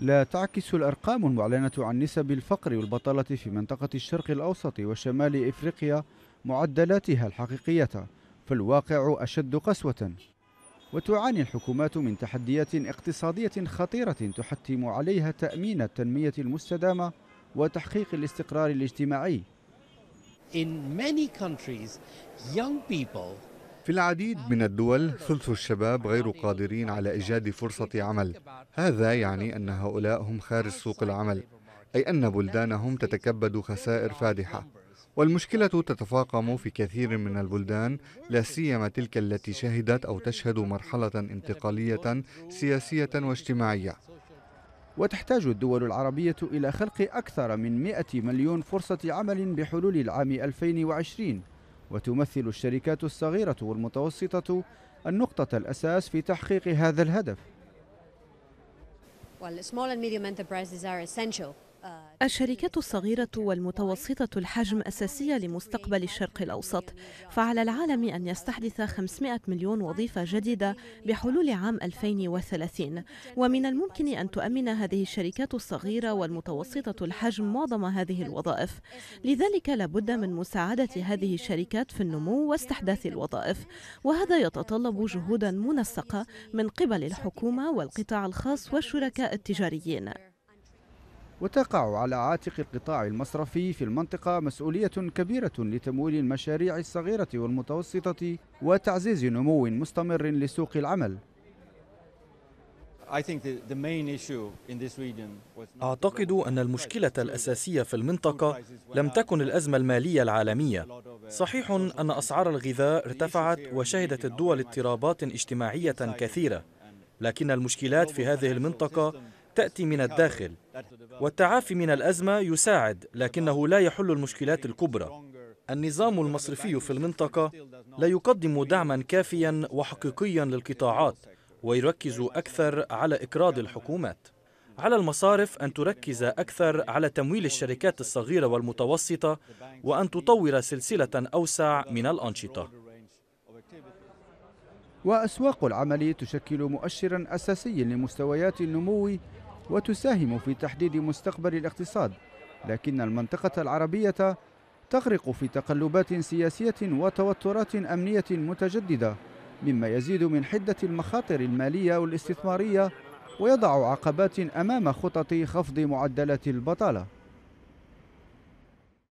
لا تعكس الأرقام المعلنة عن نسب الفقر والبطالة في منطقة الشرق الأوسط وشمال إفريقيا معدلاتها الحقيقية فالواقع أشد قسوة وتعاني الحكومات من تحديات اقتصادية خطيرة تحتم عليها تأمين التنمية المستدامة وتحقيق الاستقرار الاجتماعي In many countries, young people في العديد من الدول ثلث الشباب غير قادرين على إيجاد فرصة عمل هذا يعني أن هؤلاء هم خارج سوق العمل أي أن بلدانهم تتكبد خسائر فادحة والمشكلة تتفاقم في كثير من البلدان لا سيما تلك التي شهدت أو تشهد مرحلة انتقالية سياسية واجتماعية وتحتاج الدول العربية إلى خلق أكثر من 100 مليون فرصة عمل بحلول العام 2020 وتمثل الشركات الصغيرة والمتوسطة النقطة الأساس في تحقيق هذا الهدف. Well, small and medium enterprises are essential الشركات الصغيرة والمتوسطة الحجم أساسية لمستقبل الشرق الأوسط فعلى العالم أن يستحدث 500 مليون وظيفة جديدة بحلول عام 2030 ومن الممكن أن تؤمن هذه الشركات الصغيرة والمتوسطة الحجم معظم هذه الوظائف لذلك لابد من مساعدة هذه الشركات في النمو واستحداث الوظائف وهذا يتطلب جهودا منسقة من قبل الحكومة والقطاع الخاص والشركاء التجاريين وتقع على عاتق القطاع المصرفي في المنطقة مسؤولية كبيرة لتمويل المشاريع الصغيرة والمتوسطة وتعزيز نمو مستمر لسوق العمل أعتقد أن المشكلة الأساسية في المنطقة لم تكن الأزمة المالية العالمية صحيح أن أسعار الغذاء ارتفعت وشهدت الدول اضطرابات اجتماعية كثيرة لكن المشكلات في هذه المنطقة تأتي من الداخل والتعافي من الأزمة يساعد لكنه لا يحل المشكلات الكبرى النظام المصرفي في المنطقة لا يقدم دعما كافيا وحقيقيا للقطاعات ويركز أكثر على إكراد الحكومات على المصارف أن تركز أكثر على تمويل الشركات الصغيرة والمتوسطة وأن تطور سلسلة أوسع من الأنشطة وأسواق العمل تشكل مؤشرا أساسيا لمستويات النمو وتساهم في تحديد مستقبل الاقتصاد لكن المنطقة العربية تغرق في تقلبات سياسية وتوترات أمنية متجددة مما يزيد من حدة المخاطر المالية والاستثمارية ويضع عقبات أمام خطط خفض معدلات البطالة